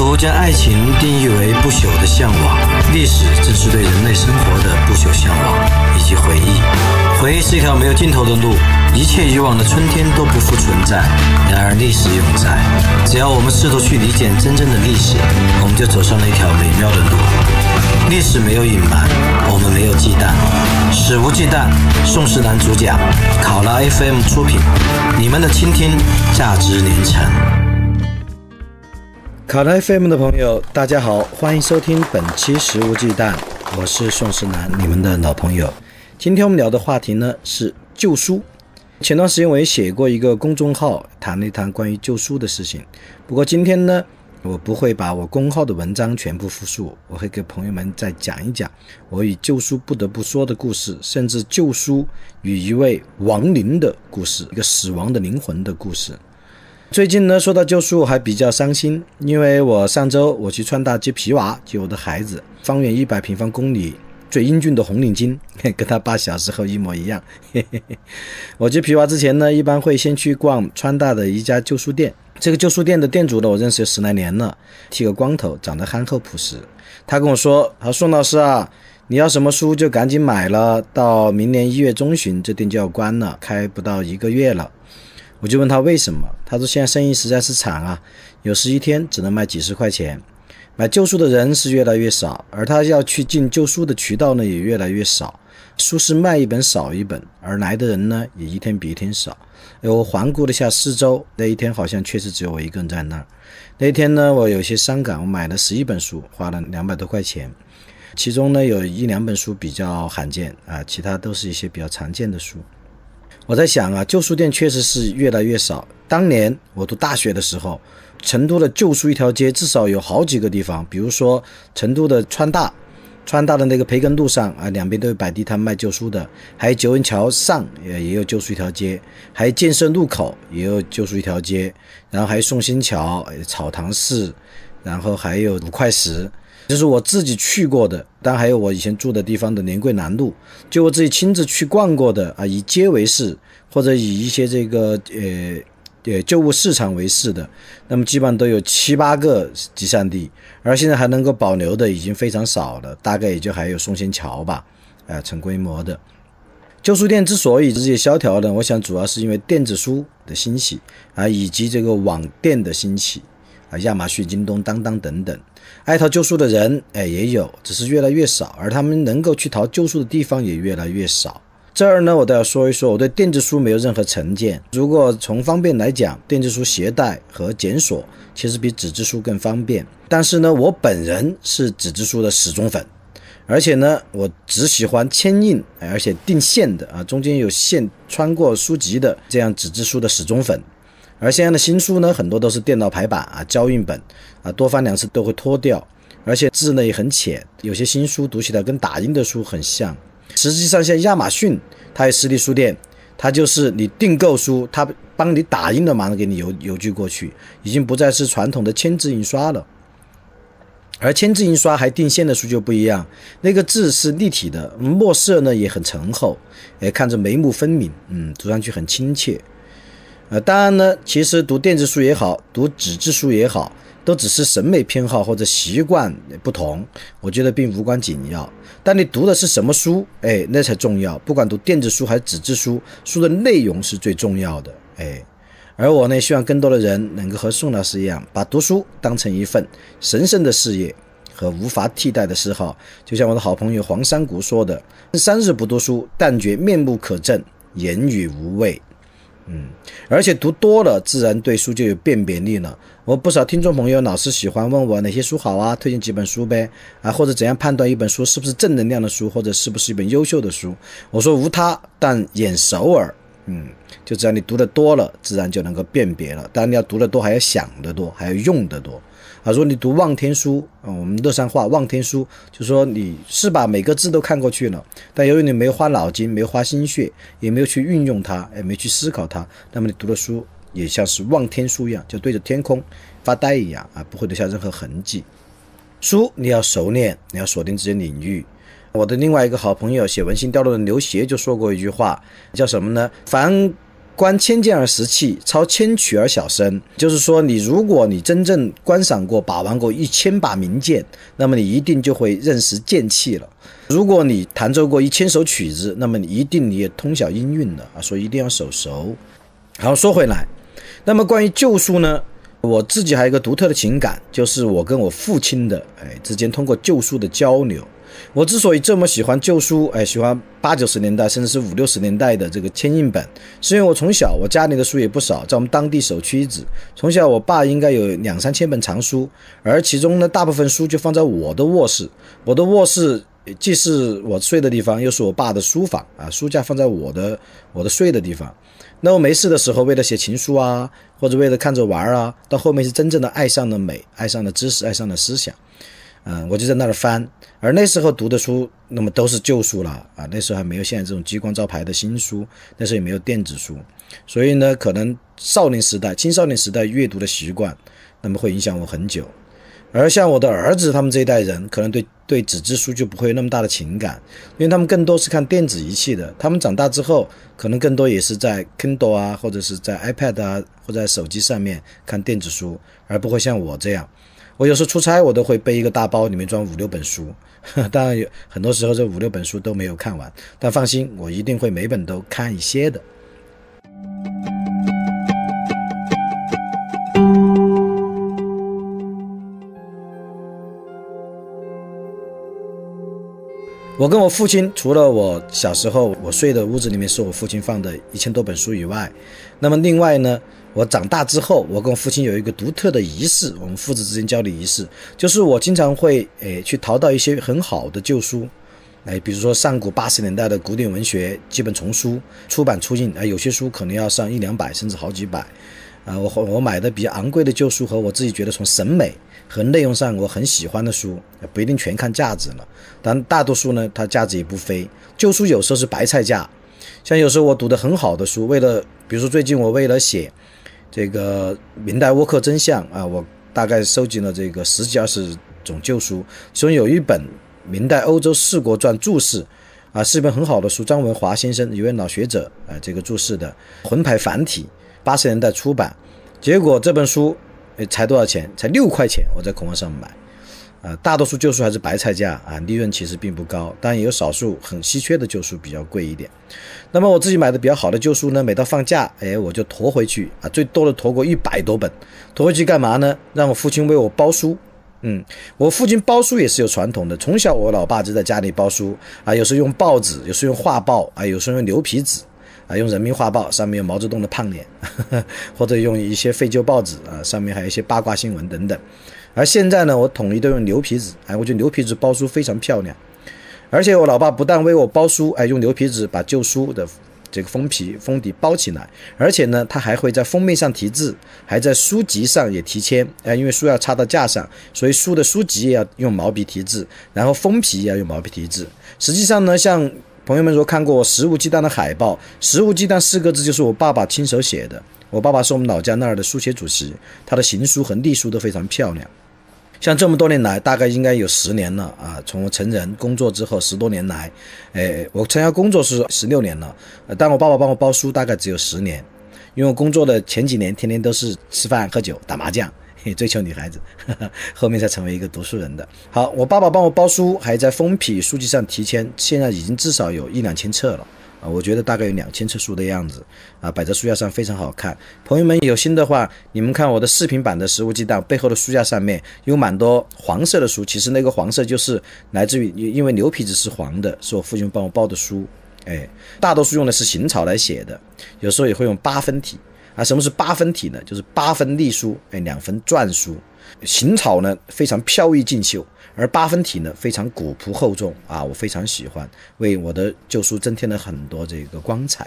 我将爱情定义为不朽的向往，历史正是对人类生活的不朽向往以及回忆。回忆是一条没有尽头的路，一切以往的春天都不复存在。然而历史永在，只要我们试图去理解真正的历史，我们就走上了一条美妙的路。历史没有隐瞒，我们没有忌惮，肆无忌惮。宋氏男主角，考拉 FM 出品，你们的倾听价值连城。卡莱费们的朋友，大家好，欢迎收听本期《食物忌惮》，我是宋世南，你们的老朋友。今天我们聊的话题呢是旧书。前段时间我也写过一个公众号，谈了一谈关于旧书的事情。不过今天呢，我不会把我公号的文章全部复述，我会给朋友们再讲一讲我与旧书不得不说的故事，甚至旧书与一位亡灵的故事，一个死亡的灵魂的故事。最近呢，说到旧书还比较伤心，因为我上周我去川大接皮娃，接我的孩子，方圆一百平方公里最英俊的红领巾，跟他爸小时候一模一样。我接皮娃之前呢，一般会先去逛川大的一家旧书店，这个旧书店的店主呢，我认识有十来年了，剃个光头，长得憨厚朴实。他跟我说：“啊，宋老师啊，你要什么书就赶紧买了，到明年一月中旬这店就要关了，开不到一个月了。”我就问他为什么，他说现在生意实在是惨啊，有时一天只能卖几十块钱，买旧书的人是越来越少，而他要去进旧书的渠道呢也越来越少，书是卖一本少一本，而来的人呢也一天比一天少。哎，我环顾了下四周，那一天好像确实只有我一个人在那儿。那天呢，我有些伤感，我买了十一本书，花了两百多块钱，其中呢有一两本书比较罕见啊，其他都是一些比较常见的书。我在想啊，旧书店确实是越来越少。当年我读大学的时候，成都的旧书一条街至少有好几个地方，比如说成都的川大，川大的那个培根路上啊，两边都有摆地摊卖旧书的；还有九纹桥上也也有旧书一条街，还有建设路口也有旧书一条街，然后还有宋新桥、草堂寺，然后还有五块石。就是我自己去过的，当然还有我以前住的地方的连桂南路，就我自己亲自去逛过的啊，以街为市，或者以一些这个呃呃旧物市场为市的，那么基本上都有七八个集散地，而现在还能够保留的已经非常少了，大概也就还有松仙桥吧，啊，成规模的旧书店之所以日渐萧条呢，我想主要是因为电子书的兴起啊，以及这个网店的兴起啊，亚马逊、京东、当当等等。爱逃旧书的人，哎，也有，只是越来越少，而他们能够去淘旧书的地方也越来越少。这儿呢，我都要说一说我对电子书没有任何成见。如果从方便来讲，电子书携带和检索其实比纸质书更方便。但是呢，我本人是纸质书的死忠粉，而且呢，我只喜欢铅印，而且定线的啊，中间有线穿过书籍的这样纸质书的死忠粉。而现在的新书呢，很多都是电脑排版啊，胶印本啊，多翻两次都会脱掉，而且字呢也很浅，有些新书读起来跟打印的书很像。实际上，像亚马逊，它有实体书店，它就是你订购书，它帮你打印的，马上给你邮邮寄过去，已经不再是传统的签字印刷了。而签字印刷还定线的书就不一样，那个字是立体的，墨色呢也很沉厚，哎，看着眉目分明，嗯，读上去很亲切。呃，当然呢，其实读电子书也好，读纸质书也好，都只是审美偏好或者习惯不同，我觉得并无关紧要。但你读的是什么书，哎，那才重要。不管读电子书还是纸质书，书的内容是最重要的。哎，而我呢，希望更多的人能够和宋老师一样，把读书当成一份神圣的事业和无法替代的嗜好。就像我的好朋友黄山谷说的：“三日不读书，但觉面目可憎，言语无味。”嗯，而且读多了，自然对书就有辨别力了。我不少听众朋友老是喜欢问我哪些书好啊，推荐几本书呗，啊，或者怎样判断一本书是不是正能量的书，或者是不是一本优秀的书。我说无他，但眼熟耳。嗯，就只要你读的多了，自然就能够辨别了。当然，你要读得多，还要想得多，还要用得多啊。如果你读望天书啊，我们乐山话望天书，就是说你是把每个字都看过去了，但由于你没花脑筋，没花心血，也没有去运用它，也没去思考它，那么你读的书也像是望天书一样，就对着天空发呆一样啊，不会留下任何痕迹。书你要熟练，你要锁定自己领域。我的另外一个好朋友写文心雕龙的刘勰就说过一句话，叫什么呢？凡观千剑而识器，操千曲而晓声。就是说，你如果你真正观赏过、把玩过一千把名剑，那么你一定就会认识剑器了；如果你弹奏过一千首曲子，那么你一定你也通晓音韵了啊。所以一定要手熟。好，说回来，那么关于旧书呢，我自己还有一个独特的情感，就是我跟我父亲的哎之间通过旧书的交流。我之所以这么喜欢旧书，哎，喜欢八九十年代甚至是五六十年代的这个铅印本，是因为我从小我家里的书也不少，在我们当地首屈一指。从小我爸应该有两三千本藏书，而其中呢大部分书就放在我的卧室。我的卧室既是我睡的地方，又是我爸的书房啊。书架放在我的我的睡的地方。那我没事的时候，为了写情书啊，或者为了看着玩啊，到后面是真正的爱上了美，爱上了知识，爱上了思想。嗯，我就在那儿翻，而那时候读的书，那么都是旧书了啊，那时候还没有现在这种激光招牌的新书，那时候也没有电子书，所以呢，可能少年时代、青少年时代阅读的习惯，那么会影响我很久。而像我的儿子他们这一代人，可能对对纸质书就不会有那么大的情感，因为他们更多是看电子仪器的，他们长大之后，可能更多也是在 Kindle 啊，或者是在 iPad 啊，或在手机上面看电子书，而不会像我这样。我有时出差，我都会背一个大包，里面装五六本书。当然，有很多时候这五六本书都没有看完，但放心，我一定会每本都看一些的。我跟我父亲，除了我小时候我睡的屋子里面是我父亲放的一千多本书以外，那么另外呢？我长大之后，我跟父亲有一个独特的仪式，我们父子之间交流仪式，就是我经常会诶去淘到一些很好的旧书，哎，比如说上古八十年代的古典文学基本丛书出版出印，啊，有些书可能要上一两百，甚至好几百，啊，我我买的比较昂贵的旧书和我自己觉得从审美和内容上我很喜欢的书，不一定全看价值了，但大多数呢，它价值也不菲，旧书有时候是白菜价，像有时候我读的很好的书，为了比如说最近我为了写。这个明代倭寇真相啊，我大概收集了这个十几二十种旧书，其中有一本《明代欧洲四国传注释》，啊，是一本很好的书，张文华先生一位老学者啊，这个注释的《魂牌繁体》，八十年代出版，结果这本书，才多少钱？才六块钱，我在孔网上买。啊，大多数旧书还是白菜价啊，利润其实并不高，但也有少数很稀缺的旧书比较贵一点。那么我自己买的比较好的旧书呢，每到放假，哎，我就驮回去啊，最多的驮过一百多本，驮回去干嘛呢？让我父亲为我包书。嗯，我父亲包书也是有传统的，从小我老爸就在家里包书啊，有时用报纸，有时用画报啊，有时用牛皮纸啊，用人民画报上面有毛泽东的胖脸，或者用一些废旧报纸啊，上面还有一些八卦新闻等等。而现在呢，我统一都用牛皮纸，哎，我觉得牛皮纸包书非常漂亮。而且我老爸不但为我包书，哎，用牛皮纸把旧书的这个封皮、封底包起来，而且呢，他还会在封面上题字，还在书籍上也提签，哎，因为书要插到架上，所以书的书籍也要用毛笔题字，然后封皮也要用毛笔题字。实际上呢，像朋友们如果看过“我食物鸡蛋的海报，“食物鸡蛋四个字就是我爸爸亲手写的。我爸爸是我们老家那儿的书写主席，他的行书和隶书都非常漂亮。像这么多年来，大概应该有十年了啊！从成人工作之后十多年来，哎，我参加工作是十六年了，但我爸爸帮我包书大概只有十年，因为我工作的前几年天天都是吃饭、喝酒、打麻将，追求女孩子，后面才成为一个读书人的。好，我爸爸帮我包书，还在封皮书籍上提签，现在已经至少有一两千册了。啊，我觉得大概有两千册书的样子，啊，摆在书架上非常好看。朋友们有心的话，你们看我的视频版的《食物鸡蛋》背后的书架上面有蛮多黄色的书，其实那个黄色就是来自于因为牛皮纸是黄的，是我父亲帮我包的书。哎，大多数用的是行草来写的，有时候也会用八分体。啊，什么是八分体呢？就是八分隶书，哎，两分篆书，行草呢非常飘逸俊秀。而八分体呢，非常古朴厚重啊，我非常喜欢，为我的旧书增添了很多这个光彩。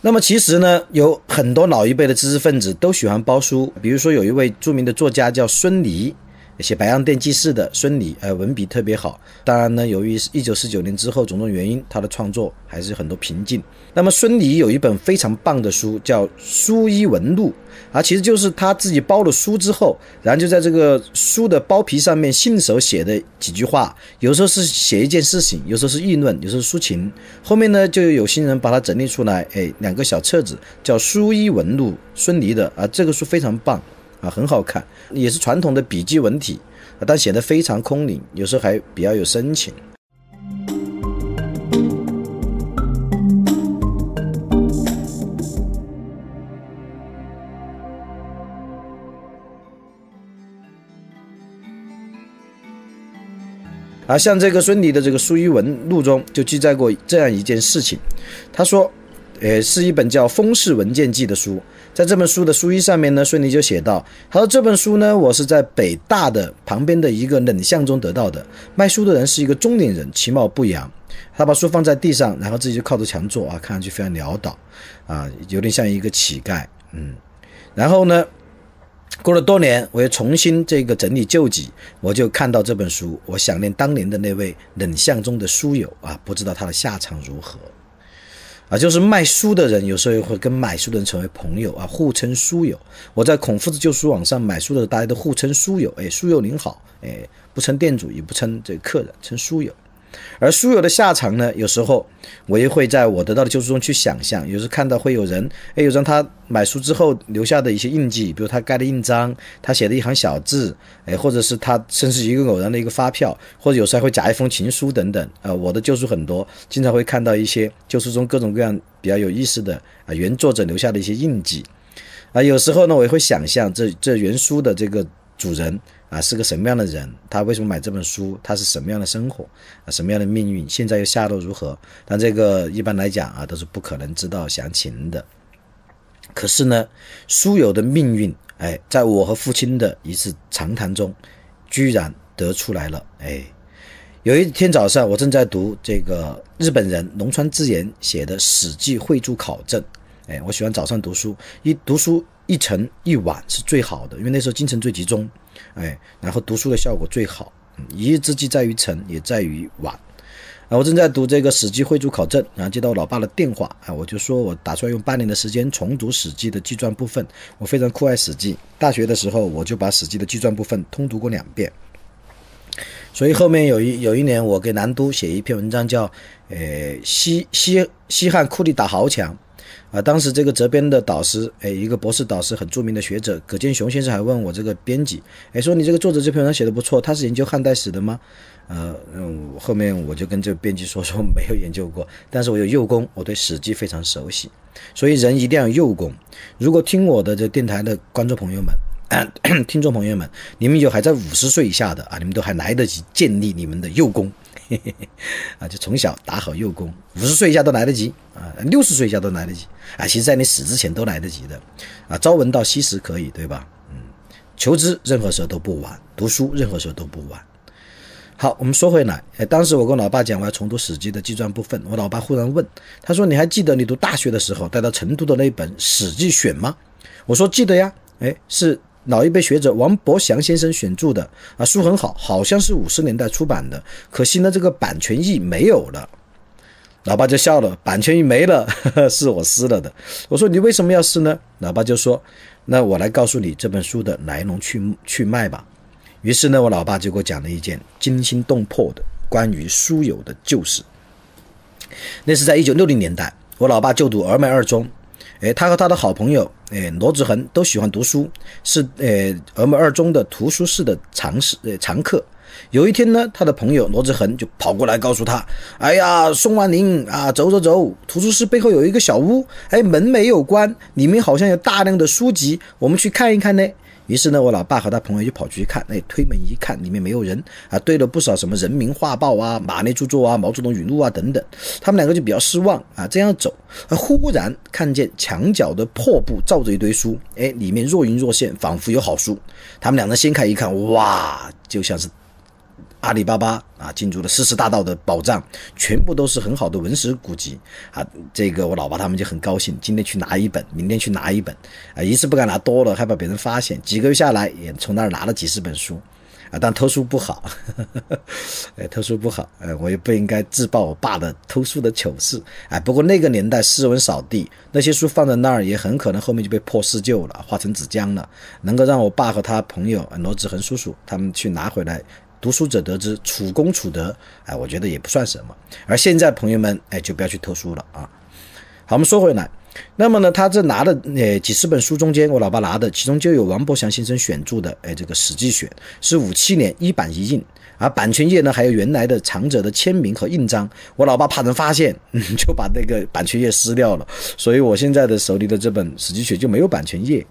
那么其实呢，有很多老一辈的知识分子都喜欢包书，比如说有一位著名的作家叫孙犁。写白洋淀记事的孙犁，呃，文笔特别好。当然呢，由于一九四九年之后种种原因，他的创作还是很多瓶颈。那么孙犁有一本非常棒的书，叫《书衣文录》，啊，其实就是他自己包了书之后，然后就在这个书的包皮上面信手写的几句话，有时候是写一件事情，有时候是议论，有时候抒情。后面呢，就有心人把它整理出来，哎，两个小册子叫《书衣文录》，孙犁的，啊，这个书非常棒。啊，很好看，也是传统的笔记文体，啊，但显得非常空灵，有时候还比较有深情。啊，像这个孙犁的这个《书一文录》中就记载过这样一件事情，他说。呃，是一本叫《风氏文件记》的书，在这本书的书衣上面呢，顺利就写到：“他说这本书呢，我是在北大的旁边的一个冷巷中得到的。卖书的人是一个中年人，其貌不扬，他把书放在地上，然后自己就靠着墙坐啊，看上去非常潦倒，啊，有点像一个乞丐。嗯，然后呢，过了多年，我又重新这个整理旧籍，我就看到这本书，我想念当年的那位冷巷中的书友啊，不知道他的下场如何。”啊，就是卖书的人，有时候也会跟买书的人成为朋友啊，互称书友。我在孔夫子旧书网上买书的时候，大家都互称书友。哎，书友您好，哎，不称店主，也不称这客人，称书友。而书友的下场呢？有时候我也会在我得到的旧书中去想象，有时看到会有人，哎，有让他买书之后留下的一些印记，比如他盖的印章，他写的一行小字，哎，或者是他甚至一个偶然的一个发票，或者有时候会夹一封情书等等。呃，我的旧书很多，经常会看到一些旧书中各种各样比较有意思的啊原作者留下的一些印记。啊，有时候呢，我也会想象这这原书的这个。主人啊，是个什么样的人？他为什么买这本书？他是什么样的生活？啊，什么样的命运？现在又下落如何？但这个一般来讲啊，都是不可能知道详情的。可是呢，书友的命运，哎，在我和父亲的一次长谈中，居然得出来了。哎，有一天早上，我正在读这个日本人农川之言写的《史记汇注考证》。哎，我喜欢早上读书，一读书。一晨一晚是最好的，因为那时候精神最集中，哎，然后读书的效果最好。一日之计在于晨，也在于晚。啊，我正在读这个《史记》汇注考证，然后接到我老爸的电话，啊，我就说，我打算用八年的时间重读《史记》的纪传部分。我非常酷爱《史记》，大学的时候我就把《史记》的纪传部分通读过两遍。所以后面有一有一年，我给南都写一篇文章，叫《呃西西西汉酷吏打豪强》。啊，当时这个责编的导师，哎，一个博士导师，很著名的学者葛剑雄先生还问我这个编辑，哎，说你这个作者这篇文章写的不错，他是研究汉代史的吗？呃，嗯，后面我就跟这个编辑说，说没有研究过，但是我有幼功，我对《史记》非常熟悉，所以人一定要幼功。如果听我的这电台的观众朋友们、听众朋友们，你们有还在五十岁以下的啊，你们都还来得及建立你们的幼功。啊，就从小打好幼功，五十岁以下都来得及啊，六十岁以下都来得及啊，其实在你死之前都来得及的啊，朝闻道夕死可以，对吧？嗯，求知任何时候都不晚，读书任何时候都不晚。好，我们说回来，哎，当时我跟老爸讲，我要重读《史记》的纪传部分，我老爸忽然问，他说：“你还记得你读大学的时候带到成都的那本《史记选》吗？”我说：“记得呀。”哎，是。老一辈学者王伯祥先生选著的啊，书很好，好像是五十年代出版的。可惜呢，这个版权页没有了。老爸就笑了，版权页没了，是我撕了的。我说你为什么要撕呢？老爸就说，那我来告诉你这本书的来龙去去脉吧。于是呢，我老爸就给我讲了一件惊心动魄的关于书友的旧事。那是在一九六零年代，我老爸就读峨眉二中。哎，他和他的好朋友，哎，罗志恒都喜欢读书，是哎，我们二中的图书室的常室呃常客。有一天呢，他的朋友罗志恒就跑过来告诉他：“哎呀，宋万林啊，走走走，图书室背后有一个小屋，哎，门没有关，里面好像有大量的书籍，我们去看一看呢。”于是呢，我老爸和他朋友就跑出去看。哎，推门一看，里面没有人啊，堆了不少什么《人民画报》啊、马列著作啊、毛泽东语录啊等等。他们两个就比较失望啊，这样走，忽然看见墙角的破布罩着一堆书，哎，里面若隐若现，仿佛有好书。他们两个掀开一看，哇，就像是。阿里巴巴啊进驻了四十大道的宝藏，全部都是很好的文史古籍啊！这个我老爸他们就很高兴，今天去拿一本，明天去拿一本，啊，一次不敢拿多了，害怕别人发现。几个月下来也从那儿拿了几十本书，啊，但偷书不好，哎，偷书不好，哎，我也不应该自曝我爸的偷书的糗事，哎，不过那个年代诗文扫地，那些书放在那儿也很可能后面就被破四旧了，化成纸浆了。能够让我爸和他朋友罗志恒叔叔他们去拿回来。读书者得知，处功处德，哎，我觉得也不算什么。而现在，朋友们，哎，就不要去偷书了啊。好，我们说回来，那么呢，他这拿的那几十本书中间，我老爸拿的，其中就有王伯祥先生选著的，哎，这个《史记选》是五七年一版一印，而版权页呢还有原来的藏者的签名和印章。我老爸怕人发现，就把那个版权页撕掉了，所以我现在的手里的这本《史记选》就没有版权页。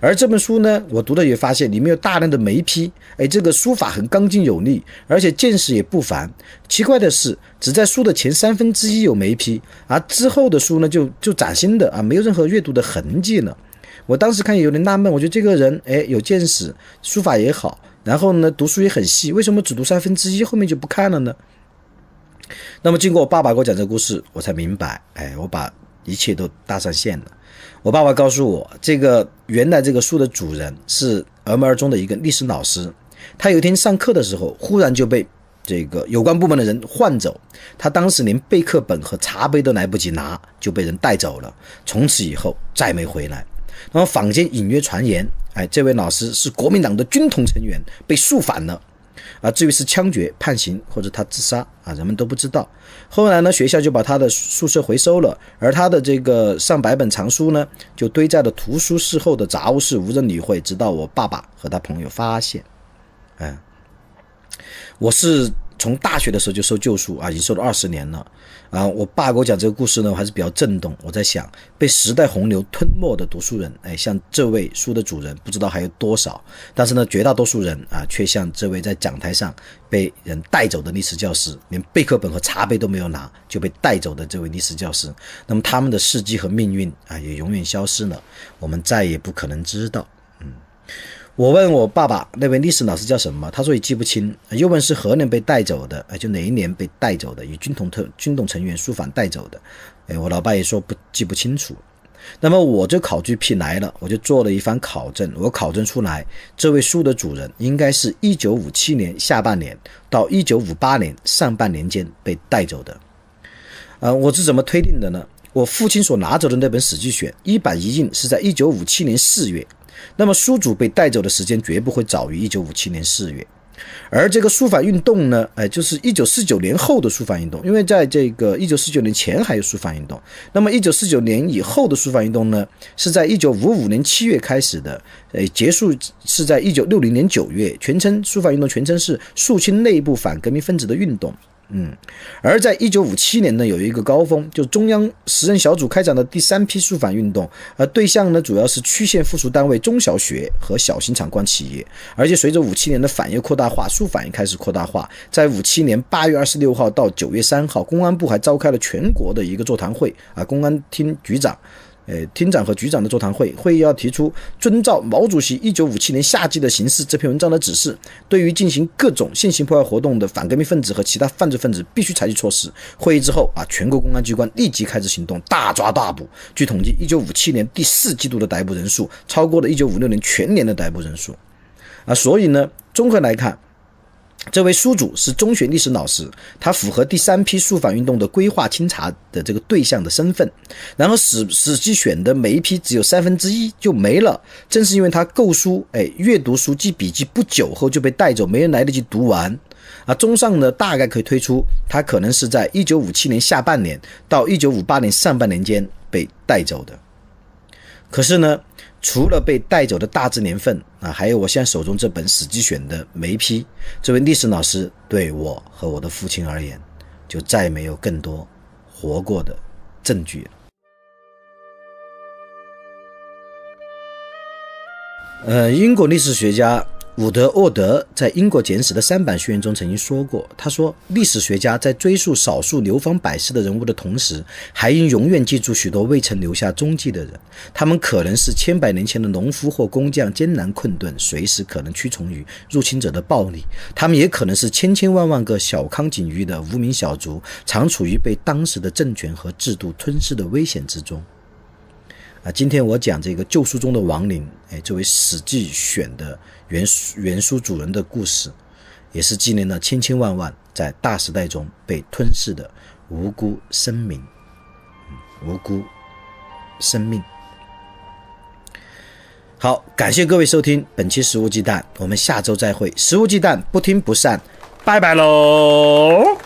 而这本书呢，我读了也发现里面有大量的眉批，哎，这个书法很刚劲有力，而且见识也不凡。奇怪的是，只在书的前三分之一有眉批，而之后的书呢，就就崭新的啊，没有任何阅读的痕迹了。我当时看有点纳闷，我觉得这个人哎，有见识，书法也好，然后呢，读书也很细，为什么只读三分之一，后面就不看了呢？那么经过我爸爸给我讲这个故事，我才明白，哎，我把一切都搭上线了。我爸爸告诉我，这个原来这个树的主人是峨眉二中的一个历史老师，他有一天上课的时候，忽然就被这个有关部门的人换走，他当时连备课本和茶杯都来不及拿，就被人带走了，从此以后再没回来。那么坊间隐约传言，哎，这位老师是国民党的军统成员，被肃反了。啊，至于是枪决、判刑，或者他自杀，啊，人们都不知道。后来呢，学校就把他的宿舍回收了，而他的这个上百本藏书呢，就堆在了图书室后的杂物室，无人理会，直到我爸爸和他朋友发现。嗯，我是从大学的时候就收旧书啊，已经收了二十年了。啊！我爸给我讲这个故事呢，我还是比较震动。我在想，被时代洪流吞没的读书人，哎，像这位书的主人，不知道还有多少。但是呢，绝大多数人啊，却像这位在讲台上被人带走的历史教师，连备课本和茶杯都没有拿就被带走的这位历史教师。那么他们的事迹和命运啊，也永远消失了，我们再也不可能知道。嗯。我问我爸爸，那位历史老师叫什么？他说也记不清。又问是何年被带走的？就哪一年被带走的？与军统特军统成员书房带走的。哎，我老爸也说不记不清楚。那么我这考据批来了，我就做了一番考证。我考证出来，这位书的主人应该是一九五七年下半年到一九五八年上半年间被带走的。呃，我是怎么推定的呢？我父亲所拿走的那本《史记选》一版一印，是在一九五七年四月。那么书主被带走的时间绝不会早于一九五七年四月，而这个书法运动呢，哎，就是一九四九年后的书法运动，因为在这个一九四九年前还有书法运动。那么一九四九年以后的书法运动呢，是在一九五五年七月开始的，呃，结束是在一九六零年九月。全称书法运动全称是肃清内部反革命分子的运动。嗯，而在一九五七年呢，有一个高峰，就中央时任小组开展的第三批肃反运动，而对象呢主要是区县附属单位、中小学和小型厂矿企业，而且随着五七年的反应扩大化，肃反也开始扩大化。在五七年八月二十六号到九月三号，公安部还召开了全国的一个座谈会，啊，公安厅局长。呃，厅长和局长的座谈会，会议要提出遵照毛主席一九五七年夏季的形势这篇文章的指示，对于进行各种现行破坏活动的反革命分子和其他犯罪分子，必须采取措施。会议之后啊，全国公安机关立即开始行动，大抓大捕。据统计，一九五七年第四季度的逮捕人数超过了一九五六年全年的逮捕人数。啊，所以呢，综合来看。这位书主是中学历史老师，他符合第三批书反运动的规划清查的这个对象的身份。然后《史史记选》的每一批只有三分之一就没了，正是因为他购书，哎，阅读书记笔记不久后就被带走，没人来得及读完。啊，综上呢，大概可以推出，他可能是在1957年下半年到1958年上半年间被带走的。可是呢，除了被带走的大致年份啊，还有我现在手中这本《史记》选的眉批，这位历史老师对我和我的父亲而言，就再没有更多活过的证据了。呃，英国历史学家。伍德沃德在《英国简史》的三版序言中曾经说过：“他说，历史学家在追溯少数流芳百世的人物的同时，还应永远记住许多未曾留下踪迹的人。他们可能是千百年前的农夫或工匠，艰难困顿，随时可能屈从于入侵者的暴力；他们也可能是千千万万个小康境遇的无名小卒，常处于被当时的政权和制度吞噬的危险之中。”啊，今天我讲这个《旧书》中的亡灵》，哎，作为史记选的。原原书主人的故事，也是纪念了千千万万在大时代中被吞噬的无辜生命，无辜生命。好，感谢各位收听本期《食物鸡蛋》，我们下周再会，《食物鸡蛋》不听不散，拜拜喽。